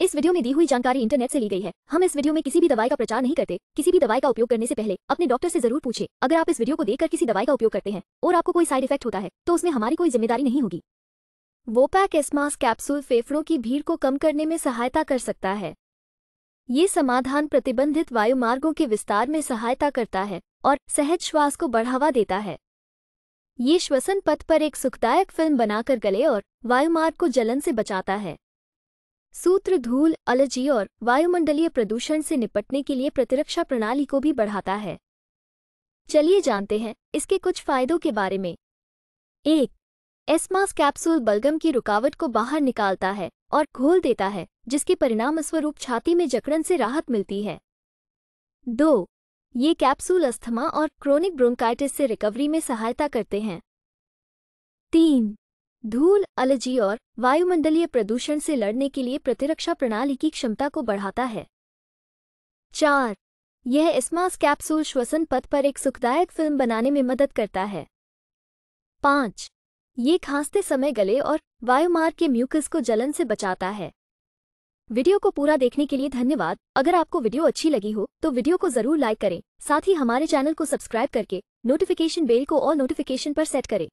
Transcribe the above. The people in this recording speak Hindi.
इस वीडियो में दी हुई जानकारी इंटरनेट से ली गई है हम इस वीडियो में किसी भी दवाई का प्रचार नहीं करते किसी भी दवाई का उपयोग करने से पहले अपने डॉक्टर से जरूर पूछे अगर आप इस वीडियो को देखकर किसी दवाई का उपयोग करते हैं और आपको कोई साइड इफेक्ट होता है तो उसमें हमारी कोई जिम्मेदारी नहीं होगी पैक एसमास कैप्सूल फेफड़ों की भीड़ को कम करने में सहायता कर सकता है ये समाधान प्रतिबंधित वायुमार्गों के विस्तार में सहायता करता है और सहज श्वास को बढ़ावा देता है ये श्वसन पथ पर एक सुखदायक फिल्म बनाकर गले और वायुमार्ग को जलन से बचाता है सूत्र धूल अलर्जी और वायुमंडलीय प्रदूषण से निपटने के लिए प्रतिरक्षा प्रणाली को भी बढ़ाता है चलिए जानते हैं इसके कुछ फायदों के बारे में एक एस्मास कैप्सूल बलगम की रुकावट को बाहर निकालता है और घोल देता है जिसके परिणामस्वरूप छाती में जकड़न से राहत मिलती है दो ये कैप्सूल अस्थमा और क्रोनिक ब्रोंकाइटिस से रिकवरी में सहायता करते हैं तीन धूल अलर्जी और वायुमंडलीय प्रदूषण से लड़ने के लिए प्रतिरक्षा प्रणाली की क्षमता को बढ़ाता है चार यह एस्मास कैप्सूल श्वसन पथ पर एक सुखदायक फिल्म बनाने में मदद करता है पाँच ये खांसते समय गले और वायुमार्ग के म्यूकस को जलन से बचाता है वीडियो को पूरा देखने के लिए धन्यवाद अगर आपको वीडियो अच्छी लगी हो तो वीडियो को जरूर लाइक करें साथ ही हमारे चैनल को सब्सक्राइब करके नोटिफिकेशन बेल को और नोटिफिकेशन पर सेट करें